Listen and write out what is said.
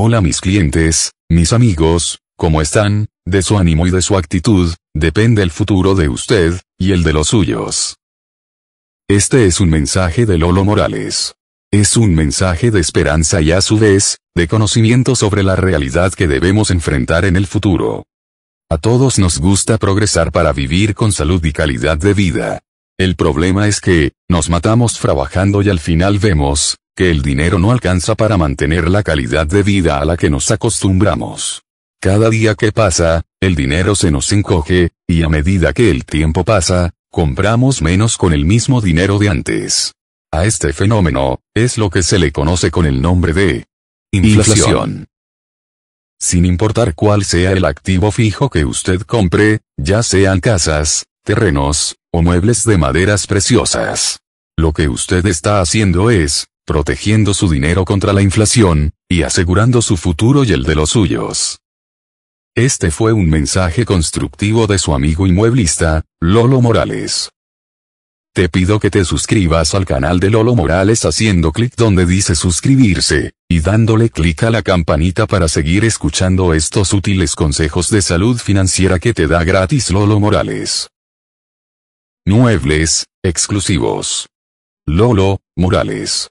Hola mis clientes, mis amigos, ¿cómo están? De su ánimo y de su actitud, depende el futuro de usted, y el de los suyos. Este es un mensaje de Lolo Morales. Es un mensaje de esperanza y a su vez, de conocimiento sobre la realidad que debemos enfrentar en el futuro. A todos nos gusta progresar para vivir con salud y calidad de vida. El problema es que, nos matamos trabajando y al final vemos, que el dinero no alcanza para mantener la calidad de vida a la que nos acostumbramos. Cada día que pasa, el dinero se nos encoge, y a medida que el tiempo pasa, compramos menos con el mismo dinero de antes. A este fenómeno, es lo que se le conoce con el nombre de inflación. Sin importar cuál sea el activo fijo que usted compre, ya sean casas, terrenos, o muebles de maderas preciosas. Lo que usted está haciendo es, protegiendo su dinero contra la inflación, y asegurando su futuro y el de los suyos. Este fue un mensaje constructivo de su amigo inmueblista, Lolo Morales. Te pido que te suscribas al canal de Lolo Morales haciendo clic donde dice suscribirse, y dándole clic a la campanita para seguir escuchando estos útiles consejos de salud financiera que te da gratis Lolo Morales. Muebles, exclusivos. Lolo, Morales.